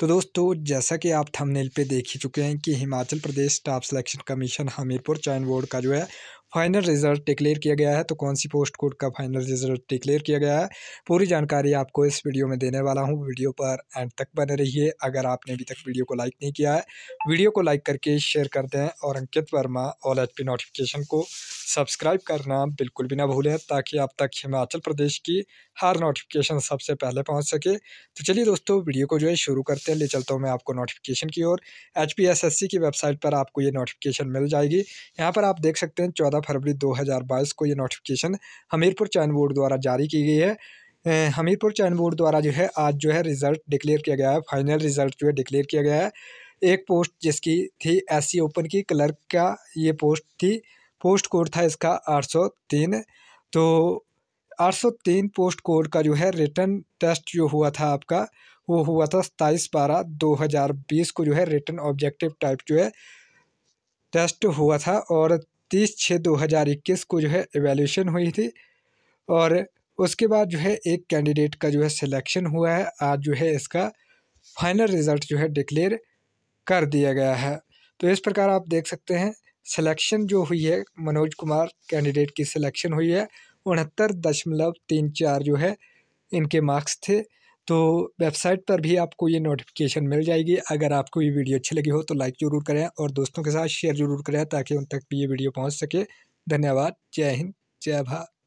तो दोस्तों जैसा कि आप थंबनेल पे देख ही चुके हैं कि Himachal Pradesh staff selection commission Hamirpur चयन बोर्ड का जो है फाइनल रिजल्ट डिक्लेयर किया गया है तो कौन सी पोस्ट कोड का फाइनल रिजल्ट डिक्लेयर किया गया है पूरी जानकारी आपको इस वीडियो में देने वाला हूं वीडियो पर एंड तक बने रहिए अगर आपने अभी तक वीडियो को लाइक नहीं किया है वीडियो को लाइक करके शेयर कर दें और Ankit Verma all H notification को सब्सक्राइब करना बिल्कुल भी ना भूलें ताकि आप तक हिमाचल प्रदेश की हर नोटिफिकेशन सबसे पहले पहुँच सके तो चलिए दोस्तों वीडियो को जो है शुरू करते सकते हैं ले चलता हूँ मैं आपको नोटिफिकेशन की ओर एच की वेबसाइट पर आपको ये नोटिफिकेशन मिल जाएगी यहाँ पर आप देख सकते हैं चौदह फरवरी दो को ये नोटिफिकेशन हमीरपुर चयन बोर्ड द्वारा जारी की गई है हमीरपुर चयन बोर्ड द्वारा जो है आज जो है रिज़ल्ट डिक्लेयर किया गया है फाइनल रिज़ल्ट जो है डिक्लेयर किया गया है एक पोस्ट जिसकी थी एस ओपन की क्लर्क का ये पोस्ट थी पोस्ट कोड था इसका 803 तो 803 पोस्ट कोड का जो है रिटर्न टेस्ट जो हुआ था आपका वो हुआ था सताईस बारह दो हज़ार बीस को जो है रिटर्न ऑब्जेक्टिव टाइप जो है टेस्ट हुआ था और तीस छः दो हज़ार इक्कीस को जो है एवेल्यूशन हुई थी और उसके बाद जो है एक कैंडिडेट का जो है सिलेक्शन हुआ है आज जो है इसका फाइनल रिज़ल्ट जो है डिक्लेयर कर दिया गया है तो इस प्रकार आप देख सकते हैं सिलेक्शन जो हुई है मनोज कुमार कैंडिडेट की सिलेक्शन हुई है उनहत्तर दशमलव तीन चार जो है इनके मार्क्स थे तो वेबसाइट पर भी आपको ये नोटिफिकेशन मिल जाएगी अगर आपको ये वीडियो अच्छी लगी हो तो लाइक ज़रूर करें और दोस्तों के साथ शेयर ज़रूर करें ताकि उन तक भी ये वीडियो पहुँच सके धन्यवाद जय हिंद जय भारत